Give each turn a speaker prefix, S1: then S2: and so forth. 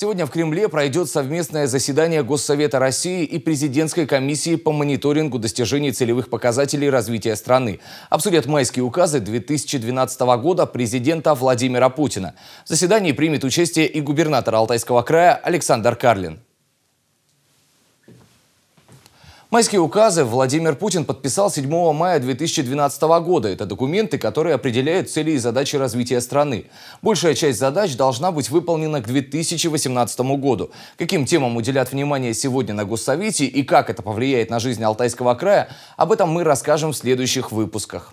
S1: Сегодня в Кремле пройдет совместное заседание Госсовета России и президентской комиссии по мониторингу достижений целевых показателей развития страны. Обсудят майские указы 2012 года президента Владимира Путина. В заседании примет участие и губернатор Алтайского края Александр Карлин. Майские указы Владимир Путин подписал 7 мая 2012 года. Это документы, которые определяют цели и задачи развития страны. Большая часть задач должна быть выполнена к 2018 году. Каким темам уделят внимание сегодня на Госсовете и как это повлияет на жизнь Алтайского края, об этом мы расскажем в следующих выпусках.